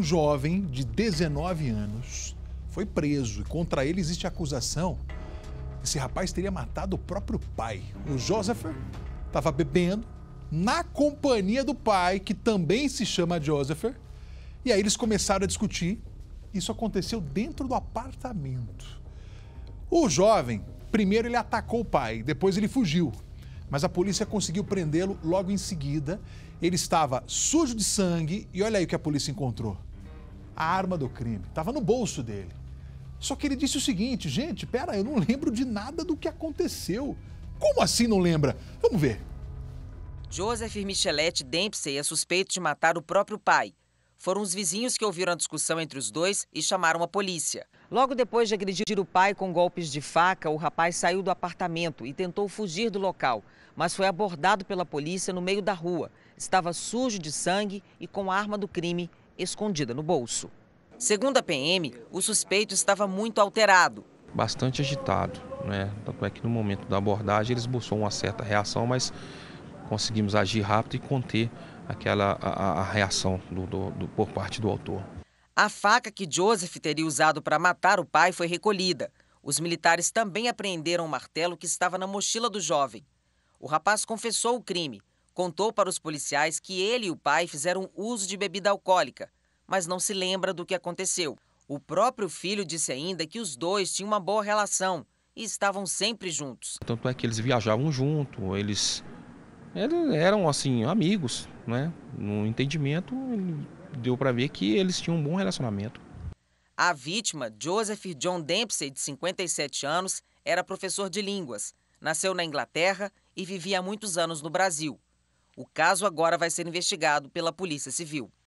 Um jovem de 19 anos foi preso e contra ele existe a acusação que esse rapaz teria matado o próprio pai. O Joseph estava bebendo na companhia do pai, que também se chama Joseph, e aí eles começaram a discutir. Isso aconteceu dentro do apartamento. O jovem, primeiro ele atacou o pai, depois ele fugiu mas a polícia conseguiu prendê-lo logo em seguida. Ele estava sujo de sangue e olha aí o que a polícia encontrou: a arma do crime. Estava no bolso dele. Só que ele disse o seguinte: gente, pera, eu não lembro de nada do que aconteceu. Como assim não lembra? Vamos ver. Joseph Micheletti Dempsey é suspeito de matar o próprio pai. Foram os vizinhos que ouviram a discussão entre os dois e chamaram a polícia. Logo depois de agredir o pai com golpes de faca, o rapaz saiu do apartamento e tentou fugir do local, mas foi abordado pela polícia no meio da rua. Estava sujo de sangue e com a arma do crime escondida no bolso. Segundo a PM, o suspeito estava muito alterado. Bastante agitado, né? Tanto é que no momento da abordagem ele esboçou uma certa reação, mas conseguimos agir rápido e conter aquela a, a reação do, do, do, por parte do autor. A faca que Joseph teria usado para matar o pai foi recolhida. Os militares também apreenderam o um martelo que estava na mochila do jovem. O rapaz confessou o crime, contou para os policiais que ele e o pai fizeram uso de bebida alcoólica, mas não se lembra do que aconteceu. O próprio filho disse ainda que os dois tinham uma boa relação e estavam sempre juntos. Tanto é que eles viajavam junto, eles eles eram assim amigos, né? No entendimento, deu para ver que eles tinham um bom relacionamento. A vítima, Joseph John Dempsey, de 57 anos, era professor de línguas. Nasceu na Inglaterra e vivia há muitos anos no Brasil. O caso agora vai ser investigado pela Polícia Civil.